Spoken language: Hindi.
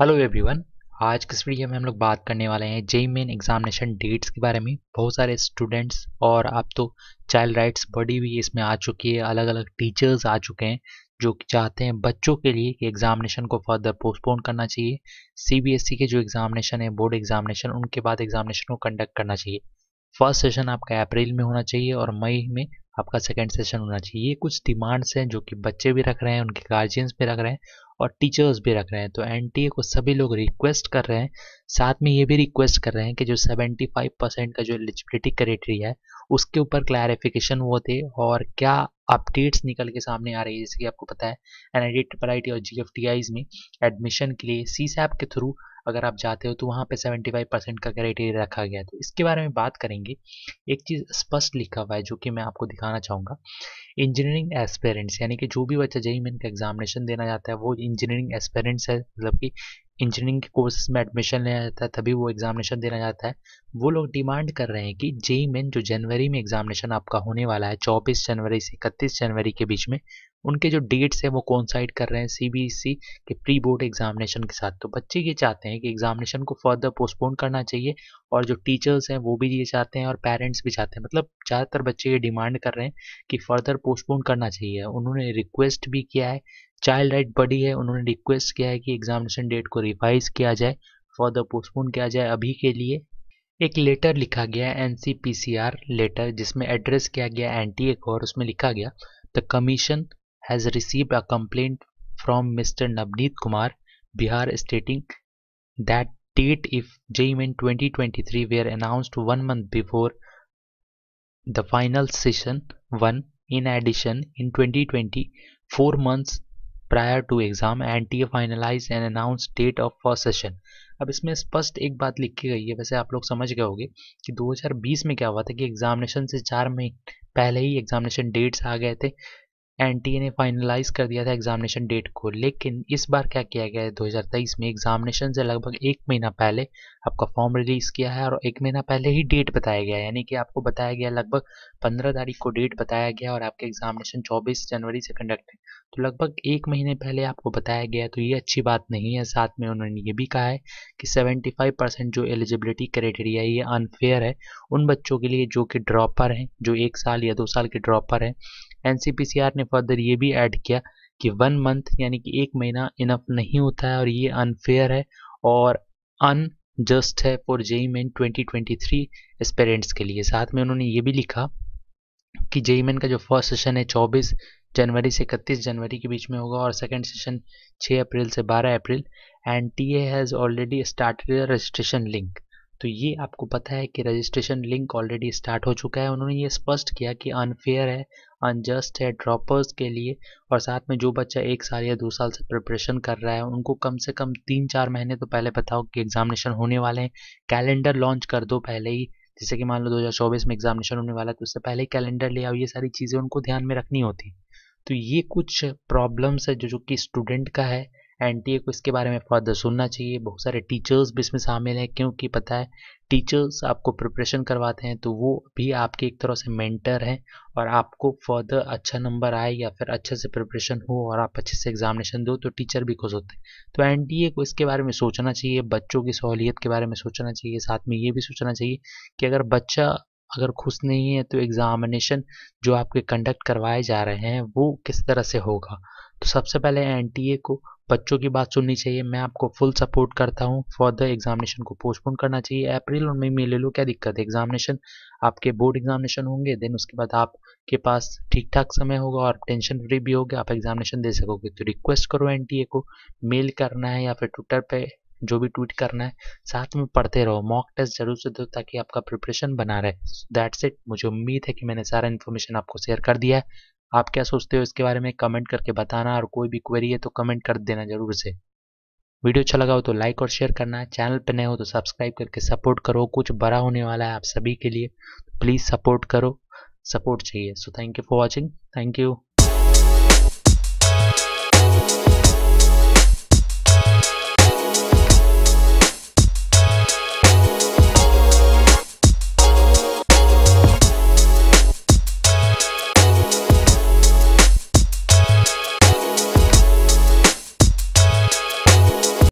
हेलो एवरीवन आज किस वीडियो में हम लोग बात करने वाले हैं जेई मेन एग्जामिनेशन डेट्स के बारे में बहुत सारे स्टूडेंट्स और आप तो चाइल्ड राइट्स बॉडी भी इसमें आ चुकी है अलग अलग टीचर्स आ चुके हैं जो चाहते हैं बच्चों के लिए कि एग्जामिनेशन को फर्दर पोस्टपोन करना चाहिए सीबीएसई e के जो एग्जामिनेशन है बोर्ड एग्जामिनेशन उनके बाद एग्जामिनेशन को कंडक्ट करना चाहिए फर्स्ट सेशन आपका अप्रैल में होना चाहिए और मई में आपका सेकेंड सेशन होना चाहिए ये कुछ डिमांड्स हैं जो कि बच्चे भी रख रहे हैं उनके गार्जियंस भी रख रहे हैं और टीचर्स भी रख रहे हैं तो एन को सभी लोग रिक्वेस्ट कर रहे हैं साथ में ये भी रिक्वेस्ट कर रहे हैं कि जो 75 परसेंट का जो एलिजिबिलिटी क्राइटेरिया है उसके ऊपर क्लैरिफिकेशन वो थे और क्या अपडेट्स निकल के सामने आ रही है जैसे कि आपको पता है N I D triple I T और जी एफ टी आईज में एडमिशन के लिए सी सैप के थ्रू अगर आप जाते हो तो वहाँ पे 75 परसेंट का क्राइटेरिया रखा गया है तो इसके बारे में बात करेंगे एक चीज़ स्पष्ट लिखा हुआ है जो कि मैं आपको दिखाना चाहूँगा इंजीनियरिंग एस्पेरेंट्स यानी कि जो भी बच्चा जेई मेन का एग्जामिनेशन देना जाता है वो इंजीनियरिंग एस्पेरेंट्स है मतलब कि इंजीनियरिंग के कोर्सेज में एडमिशन लिया जाता है तभी वो एग्जामिनेशन देना जाता है वो लोग डिमांड कर रहे हैं कि जेई मेन जो जनवरी में एग्जामिनेशन आपका होने वाला है चौबीस जनवरी से इकतीस जनवरी के बीच में उनके जो डेट्स हैं वो कॉन्साइड कर रहे हैं सीबीएसई के प्री बोर्ड एग्जामिनेशन के साथ तो बच्चे ये चाहते हैं कि एग्जामिनेशन को फर्दर पोस्टपोन करना चाहिए और जो टीचर्स हैं वो भी ये चाहते हैं और पेरेंट्स भी चाहते हैं मतलब ज़्यादातर बच्चे ये डिमांड कर रहे हैं कि फर्दर पोस्टपोन करना चाहिए उन्होंने रिक्वेस्ट भी किया है चाइल्ड राइट बड़ी है उन्होंने रिक्वेस्ट किया है कि एग्जामिनेशन डेट को रिवाइज किया जाए फर्दर पोस्टपोन किया जाए अभी के लिए एक लेटर लिखा गया N C P C R letter जिसमें एड्रेस किया गया एन टी ए को और उसमें लिखा गया the commission has received a complaint from Mr. Nabneet Kumar, Bihar, stating that date if JEE Main 2023 were announced one month before the final session One, In addition, in 2020, four months prior to exam, NTA finalized and announced date of first session. अब इसमें स्पष्ट एक बात लिखी गई है वैसे आप लोग समझ गए होंगे कि 2020 में क्या हुआ था कि एग्जामिनेशन से चार महीने पहले ही एग्जामिनेशन डेट्स आ गए थे एनटीए ने फाइनलाइज कर दिया था एग्जामिनेशन डेट को लेकिन इस बार क्या किया गया है 2023 में एग्जामिनेशन से लगभग एक महीना पहले आपका फॉर्म रिलीज किया है और एक महीना पहले ही डेट बताया गया है यानी कि आपको बताया गया लगभग 15 तारीख को डेट बताया गया और आपके एग्जामिनेशन 24 जनवरी से कंडक्ट है तो लगभग एक महीने पहले आपको बताया गया तो ये अच्छी बात नहीं है साथ में उन्होंने ये भी कहा है कि सेवेंटी परसेंट जो एलिजिबिलिटी क्राइटेरिया ये अनफेयर है उन बच्चों के लिए जो कि ड्रॉपर हैं जो एक साल या दो साल के ड्रॉपर हैं एन ने फर्दर ये भी ऐड किया कि वन मंथ यानी कि एक महीना इनफ नहीं होता है और ये अनफेयर है और अनजस्ट है for JEE Main twenty twenty के लिए साथ में उन्होंने ये भी लिखा कि JEE Main e e e का जो फर्स्ट सेशन है 24 जनवरी से 31 जनवरी के बीच में होगा और सेकेंड सेशन 6 अप्रैल से 12 अप्रैल N T A has already started registration link तो ये आपको पता है कि रजिस्ट्रेशन लिंक ऑलरेडी स्टार्ट हो चुका है उन्होंने ये स्पष्ट किया कि अनफेयर है अनजस्ट है ड्रॉपर्स के लिए और साथ में जो बच्चा एक साल या दो साल से प्रिपरेशन कर रहा है उनको कम से कम तीन चार महीने तो पहले बताओ कि एग्जामिनेशन होने वाले हैं कैलेंडर लॉन्च कर दो पहले ही जैसे कि मान लो दो में एग्जामिनेशन होने वाला है तो उससे पहले ही कैलेंडर ले आओ ये सारी चीज़ें उनको ध्यान में रखनी होती तो ये कुछ प्रॉब्लम्स है जो जो कि स्टूडेंट का है एन को इसके बारे में फर्दर सुनना चाहिए बहुत सारे टीचर्स भी इसमें शामिल हैं क्योंकि पता है टीचर्स आपको प्रिपरेशन करवाते हैं तो वो भी आपके एक तरह से मेंटर हैं और आपको फर्दर अच्छा नंबर आए या फिर अच्छे से प्रिपरेशन हो और आप अच्छे से एग्जामिनेशन दो तो टीचर भी खुश होते हैं तो एन को इसके बारे में सोचना चाहिए बच्चों की सहूलियत के बारे में सोचना चाहिए साथ में ये भी सोचना चाहिए कि अगर बच्चा अगर खुश नहीं है तो एग्ज़ामिनेशन जो आपके कंडक्ट करवाए जा रहे हैं वो किस तरह से होगा तो सबसे पहले एनटीए को बच्चों की बात सुननी चाहिए मैं आपको फुल सपोर्ट करता हूँ फॉर द एग्जामिनेशन को पोस्टपोन करना चाहिए अप्रैल और मई में ले लो क्या दिक्कत है एग्जामिनेशन आपके बोर्ड एग्जामिनेशन होंगे देन उसके बाद आपके पास ठीक ठाक समय होगा और टेंशन फ्री भी होगा आप एग्जामिनेशन दे सकोगे तो रिक्वेस्ट करो एन को मेल करना है या फिर ट्विटर पर जो भी ट्वीट करना है साथ में पढ़ते रहो मॉक टेस्ट जरूर से दो ताकि आपका प्रिपरेशन बना रहे दैट्स इट मुझे उम्मीद है कि मैंने सारा इन्फॉर्मेशन आपको शेयर कर दिया है आप क्या सोचते हो इसके बारे में कमेंट करके बताना और कोई भी क्वेरी है तो कमेंट कर देना जरूर से वीडियो अच्छा लगा हो तो लाइक और शेयर करना चैनल पर नए हो तो सब्सक्राइब करके सपोर्ट करो कुछ बड़ा होने वाला है आप सभी के लिए प्लीज़ सपोर्ट करो सपोर्ट चाहिए so thank you for watching thank you